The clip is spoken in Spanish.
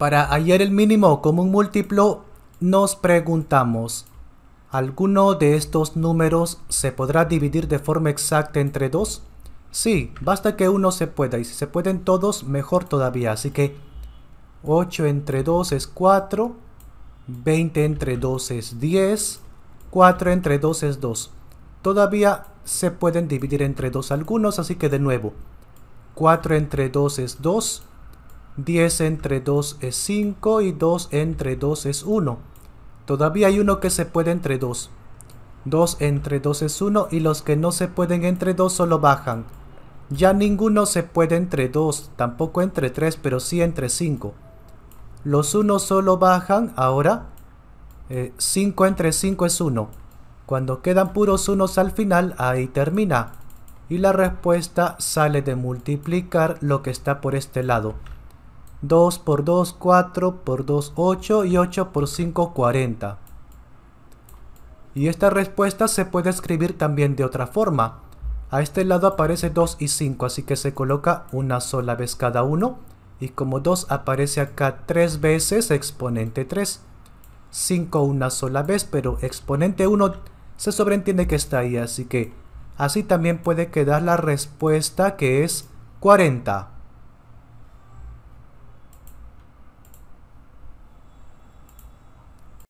Para hallar el mínimo común múltiplo, nos preguntamos, ¿alguno de estos números se podrá dividir de forma exacta entre 2? Sí, basta que uno se pueda, y si se pueden todos, mejor todavía. Así que 8 entre 2 es 4, 20 entre 2 es 10, 4 entre 2 es 2. Todavía se pueden dividir entre 2 algunos, así que de nuevo, 4 entre 2 es 2, 10 entre 2 es 5 y 2 entre 2 es 1. Todavía hay uno que se puede entre 2. 2 entre 2 es 1 y los que no se pueden entre 2 solo bajan. Ya ninguno se puede entre 2, tampoco entre 3, pero sí entre 5. Los 1 solo bajan, ahora 5 eh, entre 5 es 1. Cuando quedan puros unos al final, ahí termina. Y la respuesta sale de multiplicar lo que está por este lado. 2 por 2, 4 por 2, 8 y 8 por 5, 40. Y esta respuesta se puede escribir también de otra forma. A este lado aparece 2 y 5, así que se coloca una sola vez cada uno. Y como 2 aparece acá 3 veces, exponente 3. 5 una sola vez, pero exponente 1 se sobreentiende que está ahí, así que así también puede quedar la respuesta que es 40.